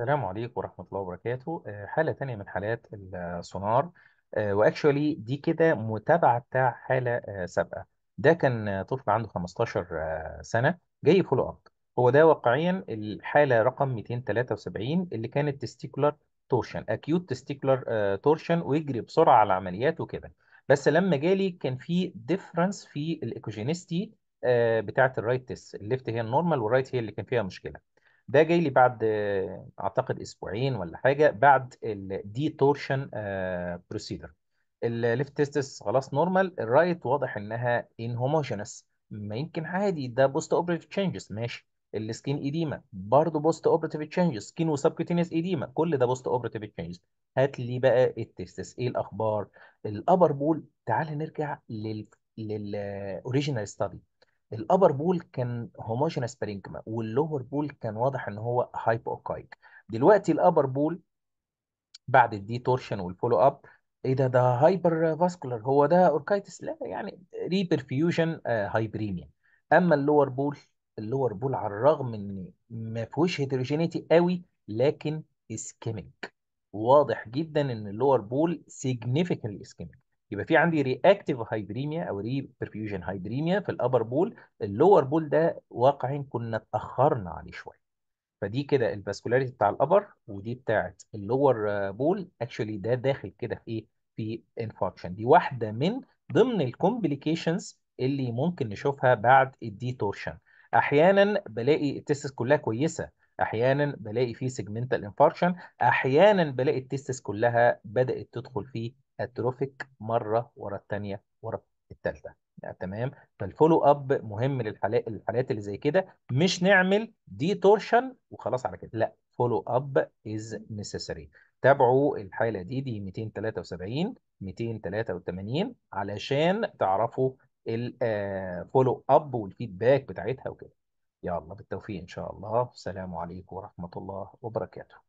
السلام عليكم ورحمة الله وبركاته آه، حالة تانية من حالات السونار آه، واكشولي دي كده متابعة بتاع حالة آه، سابقة ده كان طفل عنده 15 سنة جاي فولو اب هو ده واقعيا الحالة رقم 273 اللي كانت تستيكولار تورشن اكيوت تستيكولار تورشن ويجري بسرعة على العمليات وكده بس لما جالي كان في ديفرنس في الايكوجينيستي بتاعة الرايت تيست الليفت هي النورمال والرايت هي اللي كان فيها مشكلة ده جاي لي بعد اعتقد اسبوعين ولا حاجه بعد الديتورشن بروسيدر الليفت تيستس خلاص نورمال الرايت واضح انها انهوموجينس ما يمكن عادي ده بوست اوبريتيف تشينجز ماشي السكين ايديما برضه بوست اوبريتيف تشينجز سكين وسبكوتينيوس ايديما كل ده بوست اوبريتيف تشينجز هات لي بقى التيستس ايه الاخبار الابر بول تعال نرجع لل للاوريجينال ستادي الابر بول كان هوموجينس بارينكما واللور بول كان واضح ان هو هايبوكايك دلوقتي الابر بول بعد الديتورشن والفولو اب ايه ده ده هايبر فاسكولار هو ده اوركايتس لا يعني ريبرفيوجن هايبريميا آه، اما اللور بول اللور بول على الرغم ان ما فيهوش هيتروجينيتي قوي لكن اسكيميك واضح جدا ان اللور بول سيجنيفيكال اسكيميك يبقى في عندي رياكتيف هايبريميا او ري بيرفيوجن هايبريميا في الابر بول اللور بول ده واقعين كنا اتاخرنا عليه شويه فدي كده الفاسكولاريتي بتاع الابر ودي بتاعت اللور بول اكشولي ده داخل كده في ايه في انفاركشن دي واحده من ضمن الكومبليكيشنز اللي ممكن نشوفها بعد الديتورشن احيانا بلاقي التستس كلها كويسه احيانا بلاقي فيه سيجمنتال انفاركشن احيانا بلاقي التستس كلها بدات تدخل فيه اتروفيك مره ورا الثانيه ورا الثالثه يعني تمام فالفولو اب مهم للحالات الحالات اللي زي كده مش نعمل دي تورشن وخلاص على كده لا فولو اب از نيسيسري تابعوا الحاله دي دي 273 283 علشان تعرفوا الفولو اب والفيدباك بتاعتها وكده يلا بالتوفيق إن شاء الله السلام عليكم ورحمة الله وبركاته